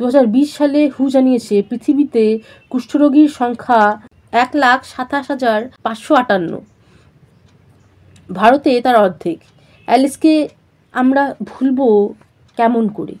দু সালে হু জানিয়েছে পৃথিবীতে কুষ্ঠরোগীর সংখ্যা এক লাখ সাতাশ হাজার পাঁচশো আটান্ন ভারতে তার অর্ধেক অ্যালিসকে আমরা ভুলবো কেমন করে